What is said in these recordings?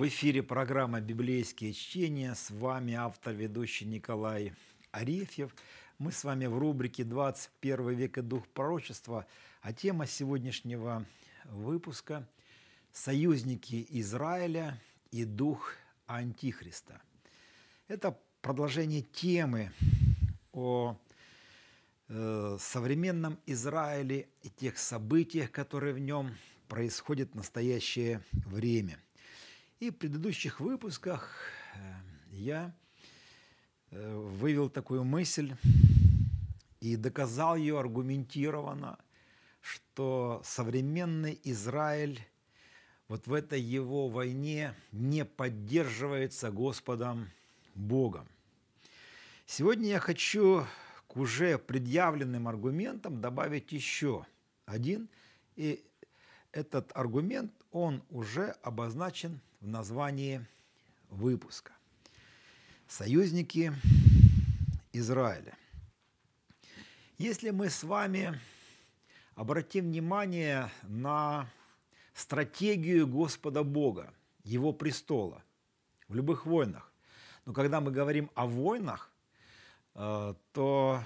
В эфире программа «Библейские чтения». С вами автор, ведущий Николай Арефьев. Мы с вами в рубрике «21 век и дух пророчества». А тема сегодняшнего выпуска – «Союзники Израиля и дух Антихриста». Это продолжение темы о э, современном Израиле и тех событиях, которые в нем происходят в настоящее время – и в предыдущих выпусках э, я э, вывел такую мысль и доказал ее аргументированно, что современный Израиль вот в этой его войне не поддерживается Господом Богом. Сегодня я хочу к уже предъявленным аргументам добавить еще один, и этот аргумент, он уже обозначен в названии выпуска. Союзники Израиля. Если мы с вами обратим внимание на стратегию Господа Бога, Его престола в любых войнах, но когда мы говорим о войнах, э, то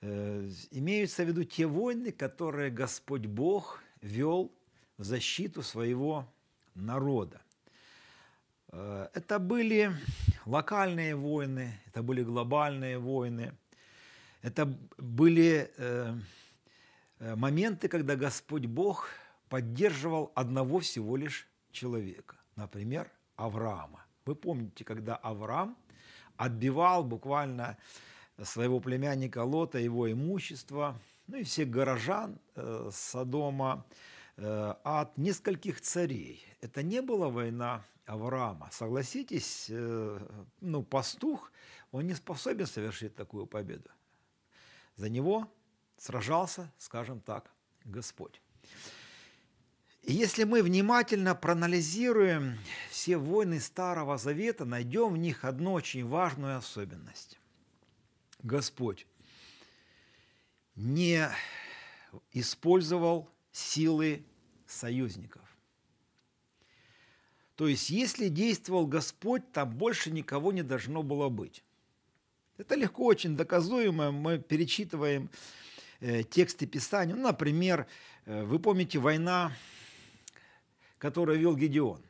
э, имеются в виду те войны, которые Господь Бог вел в защиту своего народа. Э, это были локальные войны, это были глобальные войны, это были э, э, моменты, когда Господь Бог поддерживал одного всего лишь человека, например, Авраама. Вы помните, когда Авраам отбивал буквально своего племянника Лота, его имущество, ну и всех горожан Содома от нескольких царей. Это не была война Авраама. Согласитесь, э, ну, пастух, он не способен совершить такую победу. За него сражался, скажем так, Господь. И если мы внимательно проанализируем все войны Старого Завета, найдем в них одну очень важную особенность. Господь не использовал силы союзников. То есть, если действовал Господь, там больше никого не должно было быть. Это легко очень доказуемо. Мы перечитываем э, тексты Писания. Ну, например, э, вы помните война, которую вел Гедеон.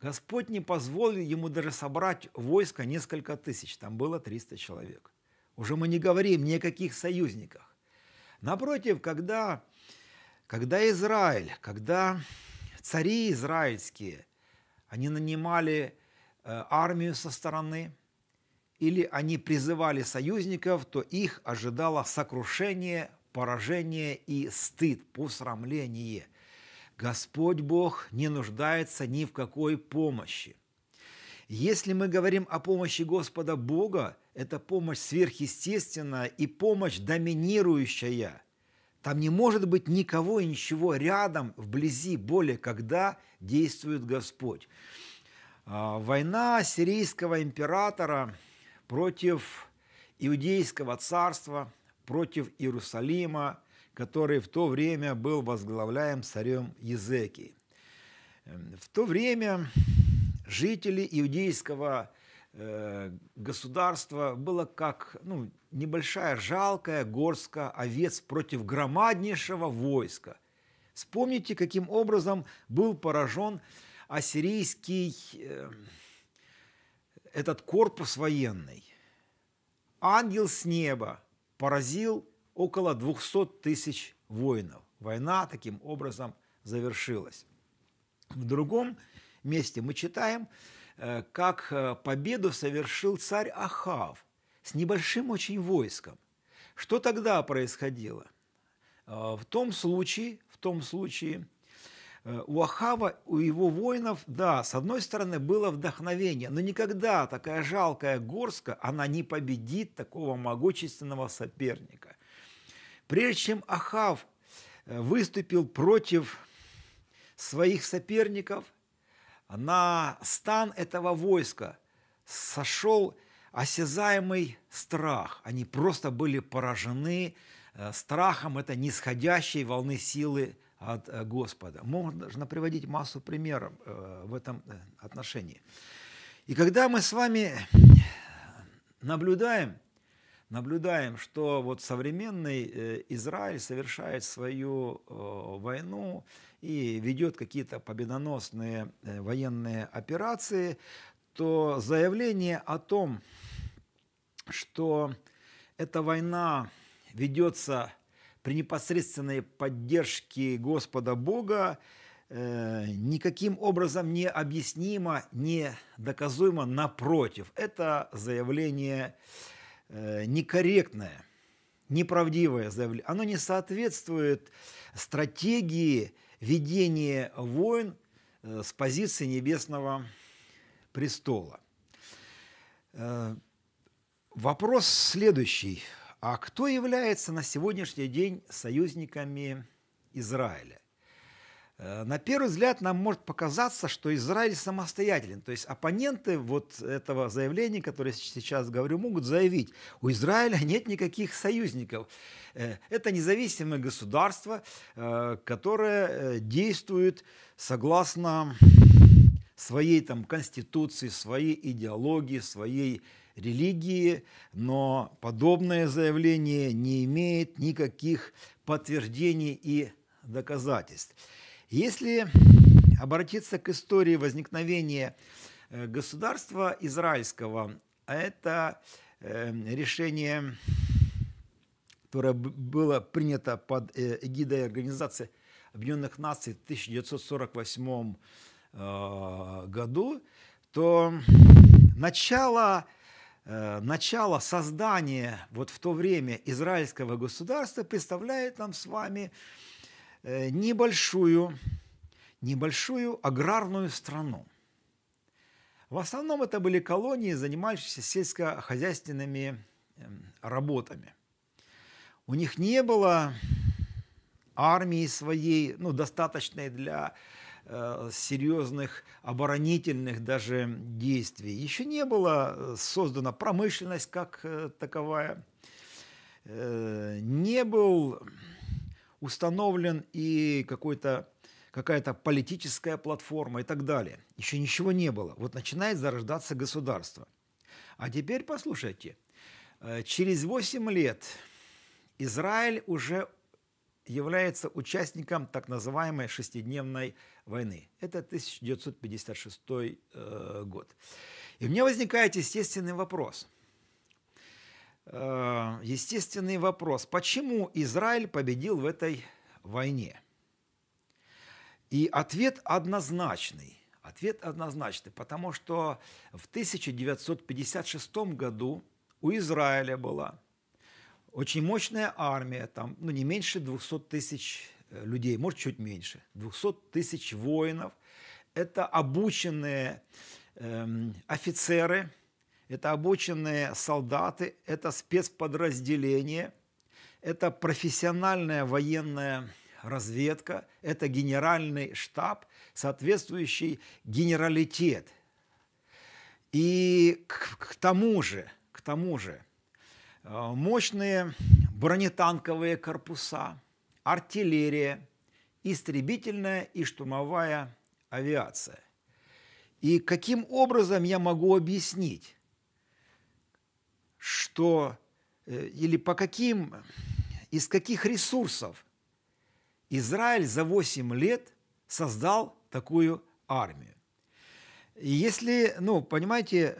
Господь не позволил ему даже собрать войско несколько тысяч. Там было 300 человек. Уже мы не говорим ни о каких союзниках. Напротив, когда, когда Израиль, когда Цари израильские, они нанимали э, армию со стороны, или они призывали союзников, то их ожидало сокрушение, поражение и стыд, посрамление. Господь Бог не нуждается ни в какой помощи. Если мы говорим о помощи Господа Бога, это помощь сверхъестественная и помощь доминирующая. Там не может быть никого и ничего рядом, вблизи, более когда действует Господь. А, война сирийского императора против иудейского царства, против Иерусалима, который в то время был возглавляем царем Езеки. Эм, в то время жители иудейского царства Э, государство было как ну, небольшая жалкая горская овец против громаднейшего войска. Вспомните, каким образом был поражен ассирийский э, этот корпус военный. Ангел с неба поразил около 200 тысяч воинов. Война таким образом завершилась. В другом месте мы читаем, Э, как э, победу совершил царь Ахав с небольшим очень войском. Что тогда происходило? Э, в том случае, в том случае у Ахава, у его воинов, да, с одной стороны, было вдохновение, но никогда такая жалкая горска, она не победит такого могущественного соперника. Прежде чем Ахав выступил против своих соперников, на стан этого войска сошел осязаемый страх. Они просто были поражены э, страхом этой нисходящей волны силы от э, Господа. Можно приводить массу примеров э, в этом отношении. И когда мы с вами наблюдаем наблюдаем, что вот современный э, Израиль совершает свою э, войну и ведет какие-то победоносные э, военные операции, то заявление о том, что эта война ведется при непосредственной поддержке Господа Бога, никаким образом не объяснимо, не доказуемо, напротив. Это заявление э, Э, некорректное, неправдивое заявление. Оно не соответствует стратегии ведения войн э, с позиции Небесного престола. Э, вопрос следующий. А кто является на сегодняшний день союзниками Израиля? Э, на первый взгляд нам может показаться, что Израиль самостоятелен. То есть оппоненты вот этого заявления, которое я сейчас говорю, могут заявить, у Израиля нет никаких союзников. Э, это независимое государство, э, которое действует согласно своей там конституции, своей идеологии, своей религии, но подобное заявление не имеет никаких подтверждений и доказательств. Если обратиться к истории возникновения э, государства израильского, это э, решение, которое было принято под э, эгидой Организации Объединенных Наций в 1948 году, то начало, начало создания вот в то время израильского государства представляет нам с вами Э, небольшую, небольшую аграрную страну. В основном это были колонии, занимающиеся сельскохозяйственными эм, работами. У них не было армии своей, ну, достаточной для э, серьезных оборонительных даже действий. Еще не было э, создана промышленность как э, таковая, э, не был установлен и какой-то какая-то политическая платформа и так далее. Еще ничего не было. Вот начинает зарождаться государство. А теперь послушайте. Э, через 8 лет Израиль уже является участником так называемой шестидневной войны. Это 1956 э, год. И у меня возникает естественный вопрос – э, естественный вопрос, почему Израиль победил в этой войне? И ответ однозначный. Ответ однозначный, потому что в 1956 году у Израиля была очень мощная армия, там ну, не меньше 200 тысяч э, людей, может чуть меньше, 200 тысяч воинов. Это обученные эм, офицеры, это обученные солдаты, это спецподразделения, это профессиональная военная разведка, это генеральный штаб, соответствующий генералитет. И к, к тому же, к тому же, э, мощные бронетанковые корпуса, артиллерия, истребительная и штурмовая авиация. И каким образом я могу объяснить, что э, или по каким, из каких ресурсов Израиль за 8 лет создал такую армию. И если, ну, понимаете,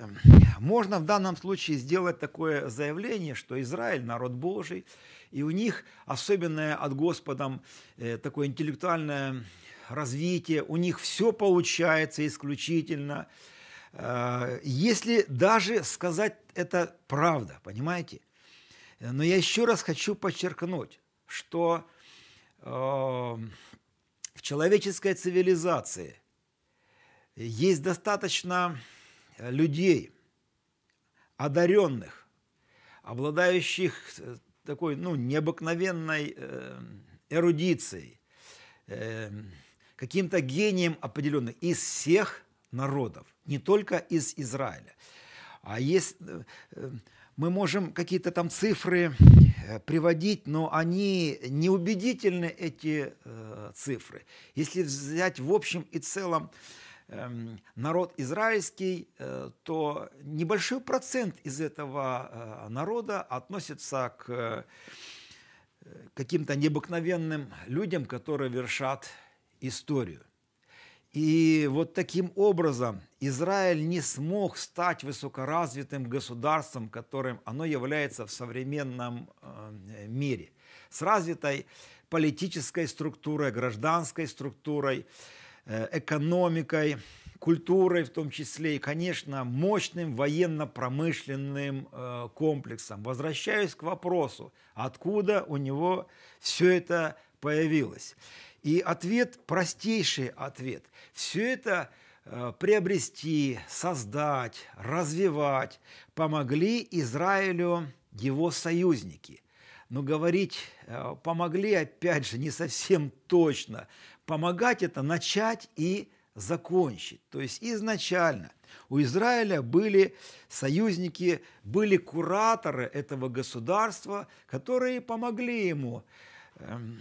можно в данном случае сделать такое заявление, что Израиль – народ Божий, и у них особенное от Господом э, такое интеллектуальное развитие, у них все получается исключительно – Э, если даже сказать это правда, понимаете? Но я еще раз хочу подчеркнуть, что эм, в человеческой цивилизации есть достаточно людей, одаренных, обладающих э, такой ну, необыкновенной э, эрудицией, эм, каким-то гением определенных из всех народов не только из Израиля. А есть, э, э, мы можем какие-то там цифры э, приводить, но они неубедительны, эти цифры. Если взять в общем и целом эм, народ израильский, то небольшой процент из этого народа относится к каким-то необыкновенным людям, которые вершат историю. И вот таким образом Израиль не смог стать высокоразвитым государством, которым оно является в современном э, мире. С развитой политической структурой, гражданской структурой, э, экономикой, культурой в том числе и, конечно, мощным военно-промышленным э, комплексом. Возвращаюсь к вопросу, откуда у него все это появилось. И ответ, простейший ответ. Все это э, приобрести, создать, развивать помогли Израилю его союзники. Но говорить э, помогли, опять же, не совсем точно. Помогать – это начать и закончить. То есть изначально у Израиля были союзники, были кураторы этого государства, которые помогли ему эм,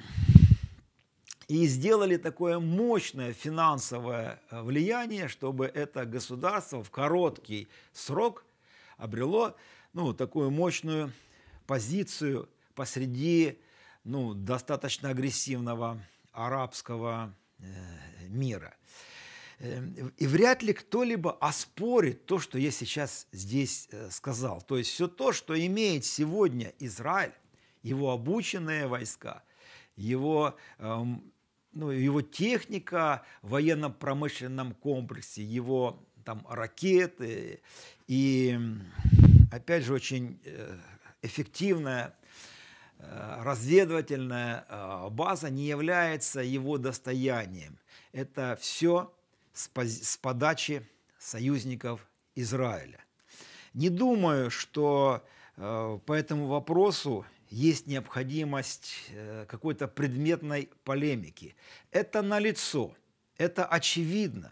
и сделали такое мощное финансовое э, влияние, чтобы это государство в короткий срок обрело ну, такую мощную позицию посреди ну, достаточно агрессивного арабского э, мира. Эм, и вряд ли кто-либо оспорит то, что я сейчас здесь э, сказал. То есть все то, что имеет сегодня Израиль, его обученные войска, его эм, ну, его техника в военно-промышленном комплексе, его там ракеты и, опять же, очень э, эффективная э, разведывательная э, база не является его достоянием. Это все с подачи союзников Израиля. Не думаю, что по этому вопросу есть необходимость э, какой-то предметной полемики. Это налицо, это очевидно.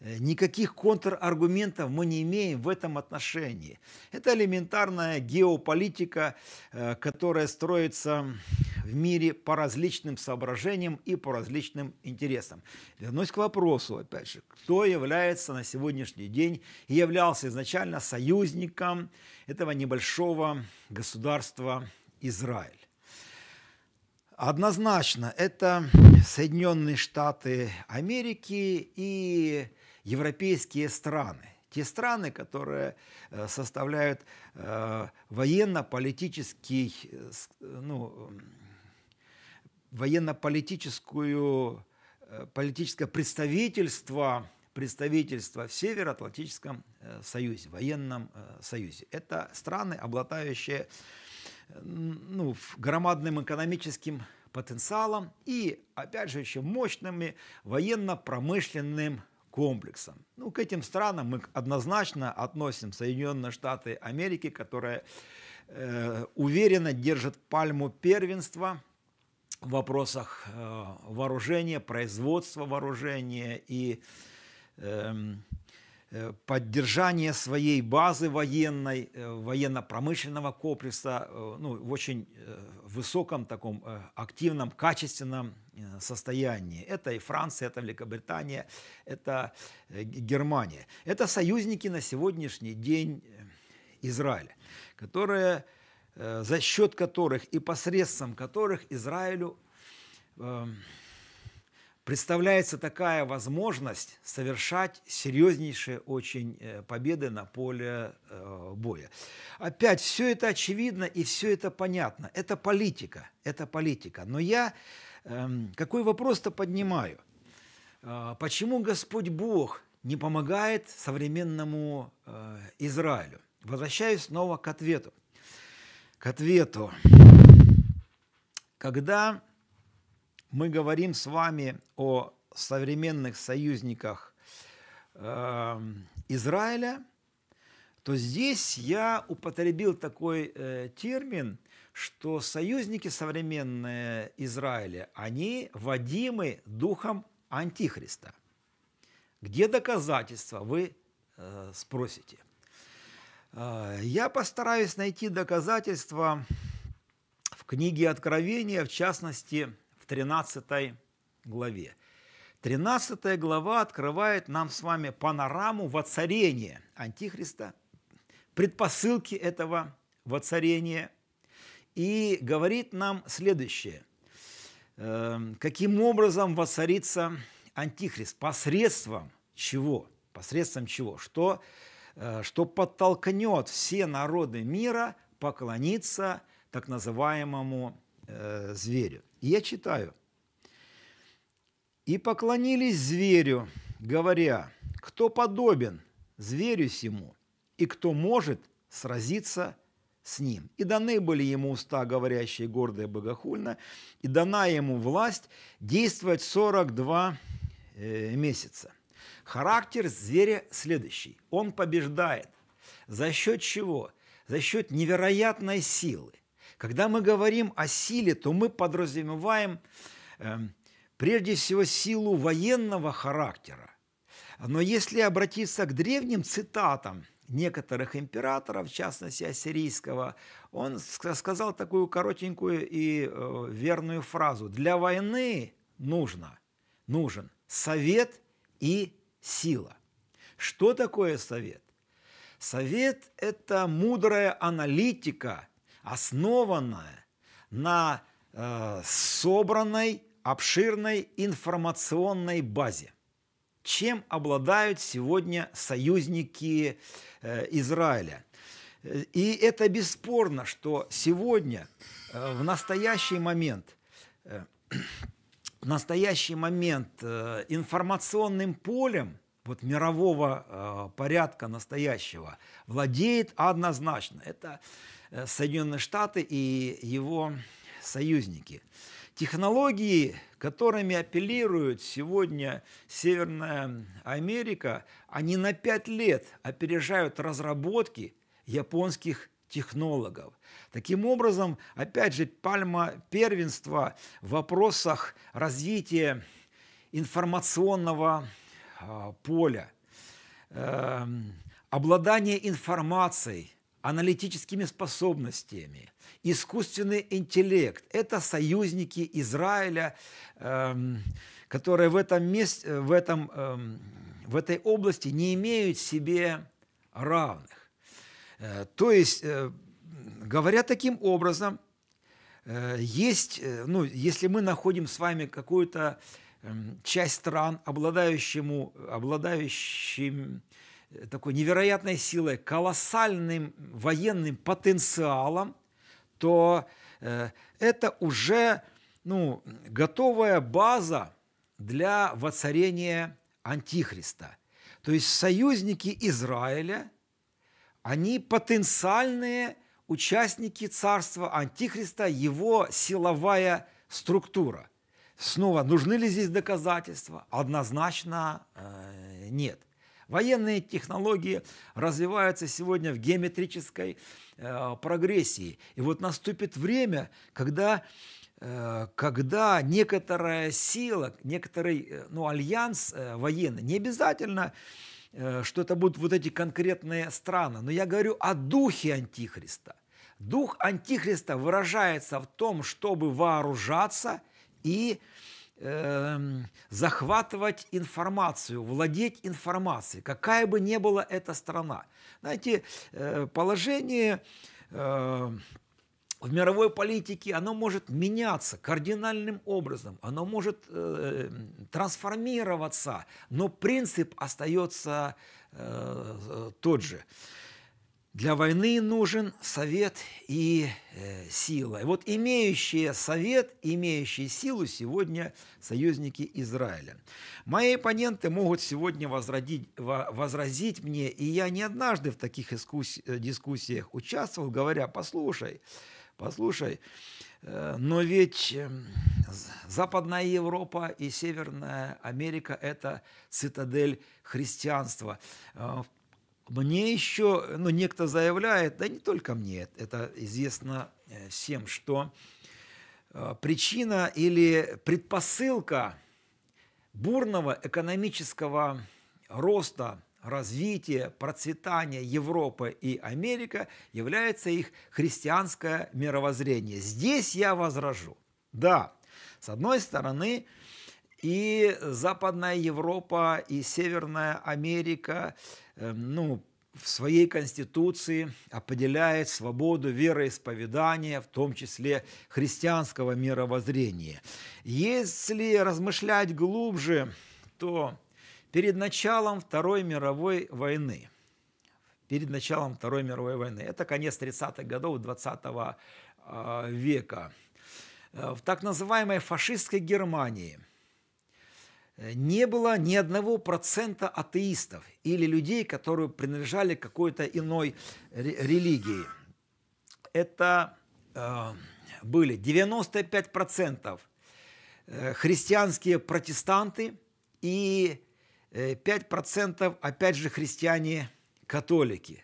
Э, никаких контраргументов мы не имеем в этом отношении. Это элементарная геополитика, э, которая строится в мире по различным соображениям и по различным интересам. Вернусь к вопросу, опять же, кто является на сегодняшний день и являлся изначально союзником этого небольшого государства Израиль. Однозначно, это Соединенные Штаты Америки и европейские страны. Те страны, которые э, составляют э, военно-политический, ну, военно-политическую э, политическое представительство, представительство в Североатлантическом союзе, военном союзе. Это страны, обладающие ну, громадным экономическим потенциалом и, опять же, еще мощными военно-промышленным комплексом. Ну, к этим странам мы однозначно относим Соединенные Штаты Америки, которые э, уверенно держат пальму первенства в вопросах э, вооружения, производства вооружения и э, Э, поддержание своей базы военной, э, военно-промышленного комплекса э, ну, в очень высоком таком активном, качественном состоянии. Это и Франция, это Великобритания, это Германия. Это союзники на сегодняшний день Израиля, которые, за счет которых и посредством которых Израилю эм, представляется такая возможность совершать серьезнейшие очень э, победы на поле э, боя. Опять, все это очевидно и все это понятно. Это политика, это политика. Но я эм, какой вопрос-то поднимаю? Э, почему Господь Бог не помогает современному Израилю? Возвращаюсь снова к ответу. К ответу. Когда мы говорим с вами о современных союзниках э, Израиля, то здесь я употребил такой э, термин, что союзники современные Израиля, они водимы духом Антихриста. Где доказательства, вы э, спросите. Э, я постараюсь найти доказательства в книге Откровения, в частности, 13 главе. 13 глава открывает нам с вами панораму воцарения Антихриста, предпосылки этого воцарения и говорит нам следующее. Эм, каким образом воцарится Антихрист? Посредством чего? Посредством чего? Что, э, что подтолкнет все народы мира поклониться так называемому э, зверю. И я читаю. «И поклонились зверю, говоря, кто подобен зверю сему, и кто может сразиться с ним. И даны были ему уста, говорящие гордо и богохульно, и дана ему власть действовать 42 э, месяца. Характер зверя следующий. Он побеждает. За счет чего? За счет невероятной силы – когда мы говорим о силе, то мы подразумеваем э, прежде всего силу военного характера. Но если обратиться к древним цитатам некоторых императоров, в частности ассирийского, он сказал такую коротенькую и э, верную фразу. Для войны нужно, нужен совет и сила. Что такое совет? Совет – это мудрая аналитика основанная на э, собранной обширной информационной базе. Чем обладают сегодня союзники э, Израиля? И это бесспорно, что сегодня, э, в настоящий момент, э, в настоящий момент э, информационным полем вот мирового э, порядка настоящего владеет однозначно. Это Э, Соединенные Штаты и его союзники. Технологии, которыми апеллирует сегодня Северная Америка, они на пять лет опережают разработки японских технологов. Таким образом, опять же, пальма первенства в вопросах развития информационного а, поля, эм, обладание информацией – аналитическими способностями, искусственный интеллект. Это союзники Израиля, эм, которые в этом, месте, э, в, этом, эм, в этой области не имеют себе равных. Э, то есть, э, говоря таким образом, э, есть, э, ну, если мы находим с вами какую-то эм, часть стран, обладающему, обладающим такой невероятной силой, колоссальным военным потенциалом, то э, это уже ну, готовая база для воцарения Антихриста. То есть союзники Израиля, они потенциальные участники царства Антихриста, его силовая структура. Снова, нужны ли здесь доказательства? Однозначно э, нет. Военные технологии развиваются сегодня в геометрической э, прогрессии. И вот наступит время, когда э, когда некоторая сила, некоторый э, ну, альянс э, военный, не обязательно, что это будут вот эти конкретные страны, но я говорю о духе Антихриста. Дух Антихриста выражается в том, чтобы вооружаться и Эм, захватывать информацию, владеть информацией, какая бы ни была эта страна. Знаете, э, положение э, в мировой политике, оно может меняться кардинальным образом, оно может э, трансформироваться, но принцип остается тот же. Для войны нужен совет и э, сила. И вот имеющие совет, имеющие силу сегодня союзники Израиля. Мои оппоненты могут сегодня возродить, возразить мне, и я не однажды в таких искус, э, дискуссиях участвовал, говоря, послушай, послушай, э, но ведь э, Западная Европа и Северная Америка – это цитадель христианства. В э, мне еще, ну, некто заявляет, да не только мне, это известно э, всем, что э, причина или предпосылка бурного экономического роста, развития, процветания Европы и Америка является их христианское мировоззрение. Здесь я возражу. Да, с одной стороны, и Западная Европа, и Северная Америка, э, ну, в своей конституции определяет свободу вероисповедания, в том числе христианского мировоззрения. Если размышлять глубже, то перед началом Второй мировой войны, перед началом Второй мировой войны, это конец 30-х годов 20 -го а, века, э, в так называемой фашистской Германии – Э, не было ни одного процента атеистов или людей, которые принадлежали какой-то иной религии. Это э, были 95% э, христианские протестанты и 5% э, опять же христиане-католики.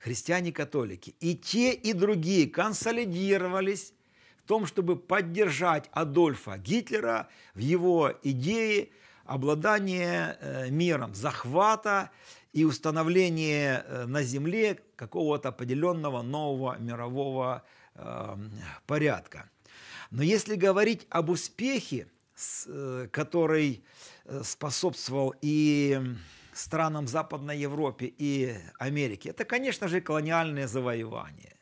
Христиане-католики. И те, и другие консолидировались том, чтобы поддержать Адольфа Гитлера в его идее обладания э, миром, захвата и установления э, на Земле какого-то определенного нового мирового эм, порядка. Но если говорить об успехе, э, который способствовал и странам Западной Европы и Америки, это, конечно же, колониальное завоевание.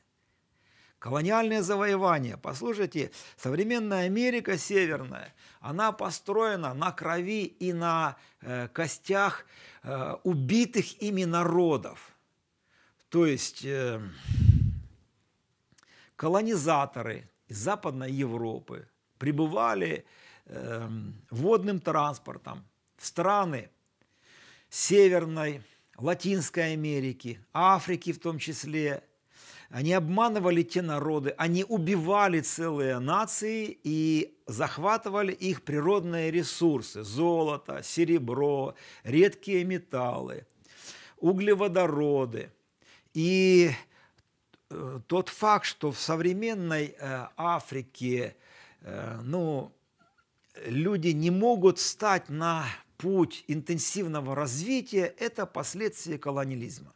Колониальное завоевание. Послушайте, современная Америка северная, она построена на крови и на э, костях э, убитых ими народов. То есть э, колонизаторы из Западной Европы прибывали э, эм, водным транспортом в страны Северной, Латинской Америки, Африки в том числе – они обманывали те народы, они убивали целые нации и захватывали их природные ресурсы – золото, серебро, редкие металлы, углеводороды. И э, тот факт, что в современной э, Африке э, ну, люди не могут стать на путь интенсивного развития – это последствия колониализма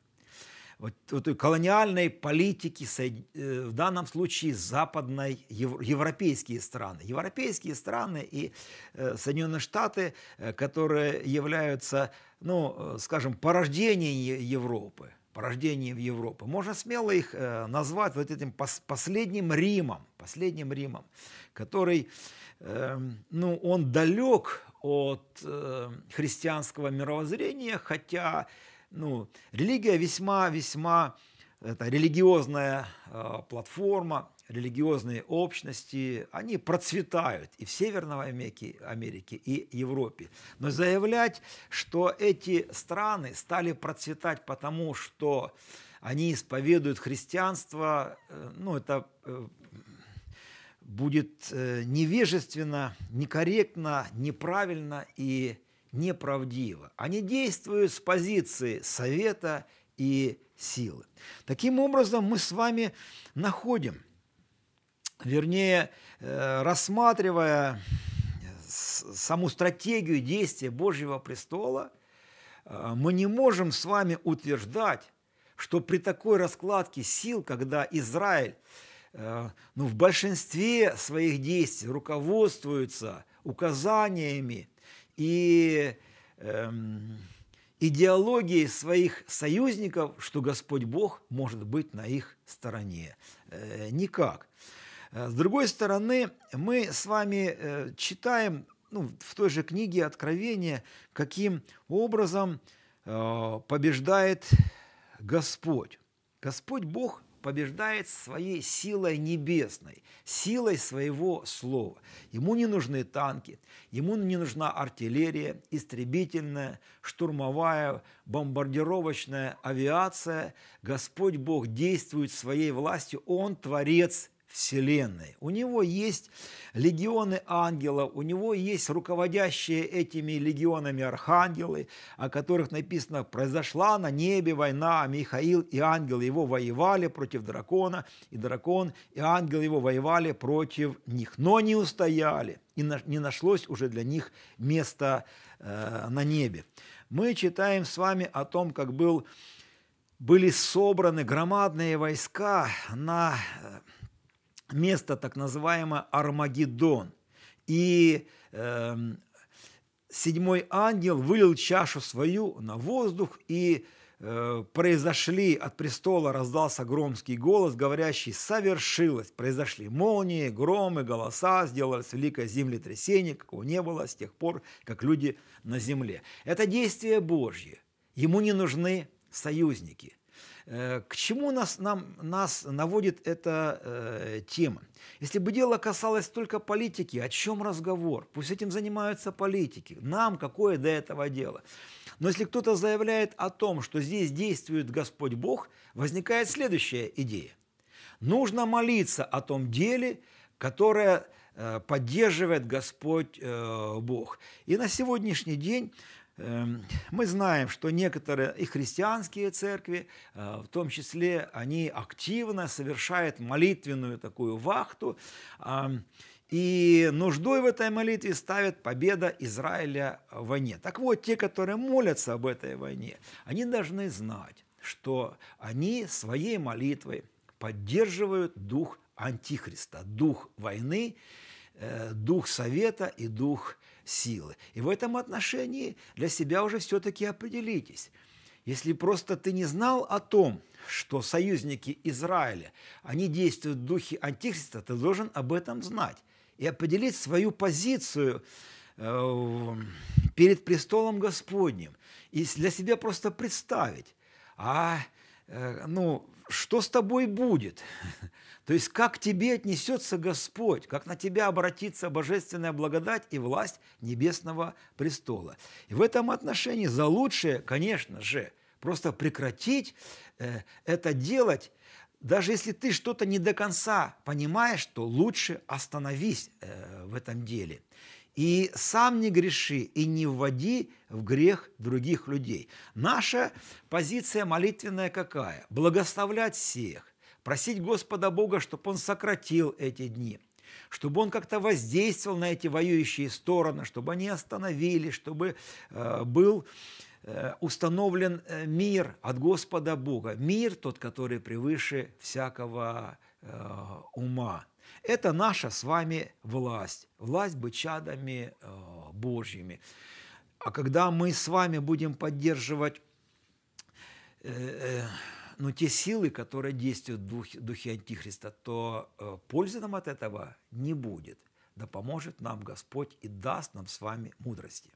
вот, вот колониальной политики, э, в данном случае западной, европейские страны. Европейские страны и э, Соединенные Штаты, э, которые являются, ну, скажем, порождением Европы, порождением Европы. Можно смело их назвать вот этим последним Римом, последним Римом, который, эм, ну, он далек от христианского мировоззрения, хотя ну, религия весьма-весьма это религиозная э, платформа, религиозные общности, они процветают и в Северной Америке, Америке и Европе. Но заявлять, что эти страны стали процветать потому, что они исповедуют христианство, э, ну, это э, будет э, невежественно, некорректно, неправильно и неправильно неправдиво. Они действуют с позиции совета и силы. Таким образом, мы с вами находим, вернее, э, рассматривая саму стратегию действия Божьего престола, э, мы не можем с вами утверждать, что при такой раскладке сил, когда Израиль э, ну, в большинстве своих действий руководствуется указаниями и эм, идеологией своих союзников, что Господь Бог может быть на их стороне. Э, никак. Э, с другой стороны, мы с вами э, читаем ну, в той же книге Откровения, каким образом э, побеждает Господь. Господь Бог побеждает своей силой небесной, силой своего слова. Ему не нужны танки, ему не нужна артиллерия, истребительная, штурмовая, бомбардировочная авиация. Господь Бог действует своей властью, Он творец Вселенной. У него есть легионы ангелов, у него есть руководящие этими легионами архангелы, о которых написано «произошла на небе война, а Михаил и ангел его воевали против дракона, и дракон и ангел его воевали против них, но не устояли, и не нашлось уже для них места э, на небе». Мы читаем с вами о том, как был, были собраны громадные войска на э, место так называемое Армагеддон. И э, седьмой ангел вылил чашу свою на воздух, и э, произошли от престола раздался громкий голос, говорящий «совершилось». Произошли молнии, громы, голоса, сделалось великое землетрясение, какого не было с тех пор, как люди на земле. Это действие Божье. Ему не нужны союзники – Э, к чему нас, нам, нас наводит эта э, тема? Если бы дело касалось только политики, о чем разговор? Пусть этим занимаются политики. Нам какое до этого дело? Но если кто-то заявляет о том, что здесь действует Господь Бог, возникает следующая идея. Нужно молиться о том деле, которое э, поддерживает Господь э, Бог. И на сегодняшний день Эм, мы знаем, что некоторые и христианские церкви, э, в том числе, они активно совершают молитвенную такую вахту, и нуждой в этой молитве ставят победа Израиля в войне. Так вот, те, которые молятся об этой войне, они должны знать, что они своей молитвой поддерживают дух Антихриста, дух войны, э, дух совета и дух силы. И в этом отношении для себя уже все-таки определитесь. Если просто ты не знал о том, что союзники Израиля, они действуют в духе антихриста, ты должен об этом знать и определить свою позицию э, перед престолом Господним и для себя просто представить, а э, ну, что с тобой будет? То есть, как к тебе отнесется Господь, как на тебя обратится божественная благодать и власть небесного престола. И в этом отношении за лучшее, конечно же, просто прекратить э, это делать, даже если ты что-то не до конца понимаешь, то лучше остановись э, в этом деле и сам не греши, и не вводи в грех других людей. Наша позиция молитвенная какая? Благословлять всех, просить Господа Бога, чтобы Он сократил эти дни, чтобы Он как-то воздействовал на эти воюющие стороны, чтобы они остановились, чтобы э, был э, установлен э, мир от Господа Бога, мир тот, который превыше всякого э, ума. Это наша с вами власть, власть быть чадами э, Божьими. А когда мы с вами будем поддерживать э, э, ну, те силы, которые действуют в духе, духе Антихриста, то э, пользы нам от этого не будет. Да поможет нам Господь и даст нам с вами мудрости.